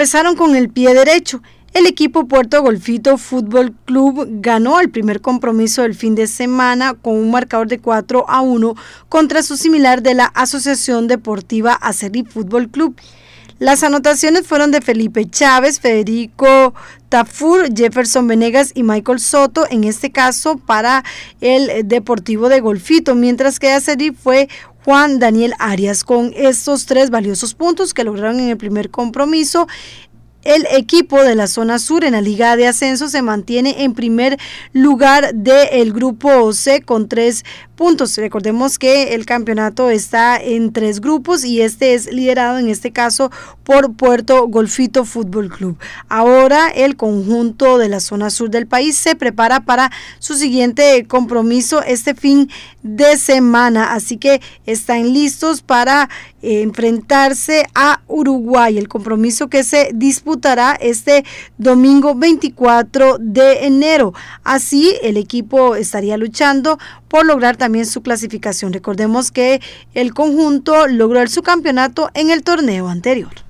empezaron con el pie derecho. El equipo Puerto Golfito Fútbol Club ganó el primer compromiso del fin de semana con un marcador de 4 a 1 contra su similar de la Asociación Deportiva Acerí Fútbol Club. Las anotaciones fueron de Felipe Chávez, Federico Tafur, Jefferson Venegas y Michael Soto, en este caso para el Deportivo de Golfito, mientras que Aceri fue Juan Daniel Arias. Con estos tres valiosos puntos que lograron en el primer compromiso, el equipo de la zona sur en la Liga de Ascenso se mantiene en primer lugar del grupo C con tres puntos. Recordemos que el campeonato está en tres grupos y este es liderado en este caso por Puerto Golfito Fútbol Club. Ahora el conjunto de la zona sur del país se prepara para su siguiente compromiso este fin de semana, así que están listos para enfrentarse a Uruguay, el compromiso que se disputará este domingo 24 de enero. Así el equipo estaría luchando por lograr también su clasificación. Recordemos que el conjunto logró el campeonato en el torneo anterior.